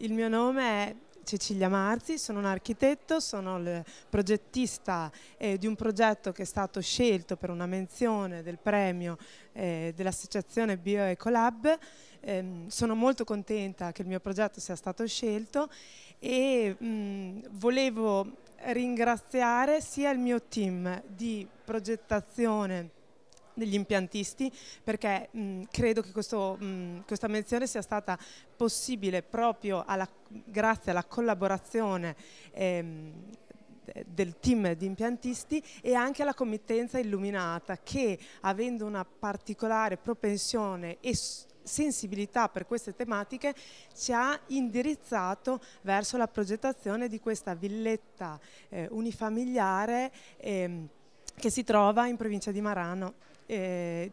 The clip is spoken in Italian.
Il mio nome è Cecilia Marzi, sono un architetto, sono il progettista eh, di un progetto che è stato scelto per una menzione del premio eh, dell'associazione BioEcolab. Eh, sono molto contenta che il mio progetto sia stato scelto e mh, mm, volevo ringraziare sia il mio team di progettazione degli impiantisti perché mh, credo che questo, mh, questa menzione sia stata possibile proprio alla, grazie alla collaborazione ehm, del team di impiantisti e anche alla committenza illuminata che avendo una particolare propensione e sensibilità per queste tematiche ci ha indirizzato verso la progettazione di questa villetta eh, unifamiliare ehm, che si trova in provincia di Marano. Eh,